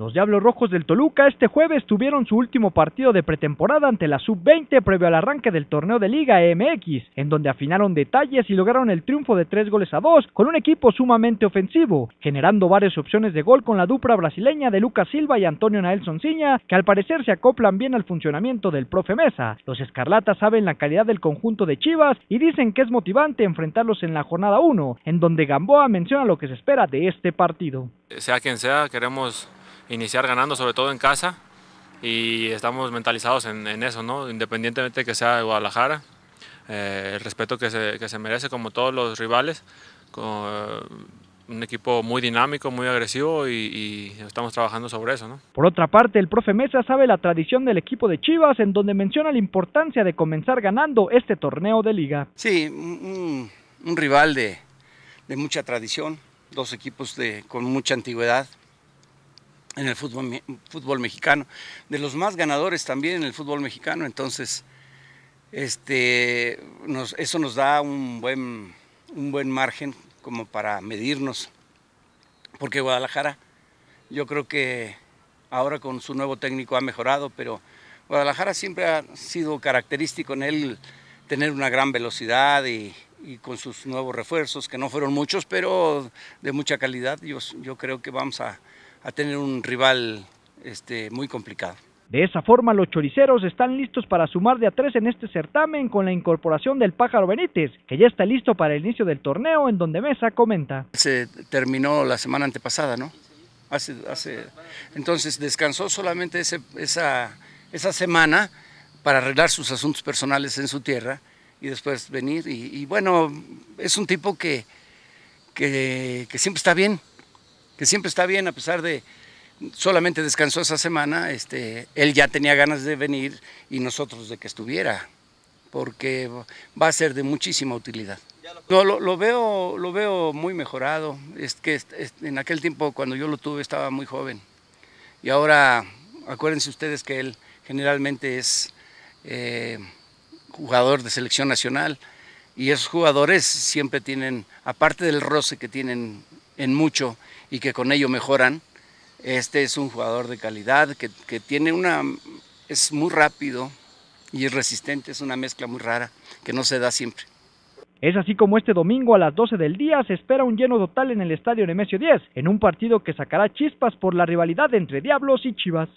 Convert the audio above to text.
Los Diablos Rojos del Toluca este jueves tuvieron su último partido de pretemporada ante la Sub-20 previo al arranque del torneo de Liga MX, en donde afinaron detalles y lograron el triunfo de tres goles a dos con un equipo sumamente ofensivo, generando varias opciones de gol con la dupla brasileña de Lucas Silva y Antonio Naelson Ciña, que al parecer se acoplan bien al funcionamiento del profe Mesa. Los Escarlatas saben la calidad del conjunto de Chivas y dicen que es motivante enfrentarlos en la jornada 1, en donde Gamboa menciona lo que se espera de este partido. Sea quien sea, queremos iniciar ganando, sobre todo en casa, y estamos mentalizados en, eso, ¿no? independientemente que sea Guadalajara, eh, el respeto que se, merece como todos los rivales, con, eh, un equipo muy dinámico, muy agresivo y, estamos trabajando sobre eso. Por otra parte, el profe Mesa sabe la tradición del equipo de Chivas en donde menciona la importancia de comenzar ganando este torneo de liga. Sí, un, rival de, mucha tradición, dos equipos con mucha antigüedad, en el fútbol, fútbol mexicano, de los más ganadores también en el fútbol mexicano, entonces este, eso nos da un buen, un buen margen como para medirnos, porque Guadalajara yo creo que ahora con su nuevo técnico ha mejorado, pero Guadalajara siempre ha sido característico en él tener una gran velocidad y, con sus nuevos refuerzos, que no fueron muchos, pero de mucha calidad, yo, yo creo que vamos a, a tener un rival este, muy complicado. De esa forma, los choriceros están listos para sumar de a tres en este certamen con la incorporación del Pájaro Benítez, que ya está listo para el inicio del torneo, en donde Mesa comenta. Se terminó la semana antepasada, ¿no? Hace, entonces descansó solamente ese, esa, esa semana para arreglar sus asuntos personales en su tierra y después venir. Y, bueno, es un tipo que, que siempre está bien, que siempre está bien a pesar de solamente descansó esa semana, este, él ya tenía ganas de venir y nosotros de que estuviera, porque va a ser de muchísima utilidad. lo, veo, lo veo muy mejorado, es que en aquel tiempo cuando yo lo tuve estaba muy joven y ahora acuérdense ustedes que él generalmente es eh, jugador de selección nacional y esos jugadores siempre tienen, aparte del roce que tienen en mucho y que con ello mejoran. Este es un jugador de calidad que, tiene una... es muy rápido y es resistente, es una mezcla muy rara que no se da siempre. Es así como este domingo a las 12 del día se espera un lleno total en el estadio Nemesio 10, en un partido que sacará chispas por la rivalidad entre Diablos y Chivas.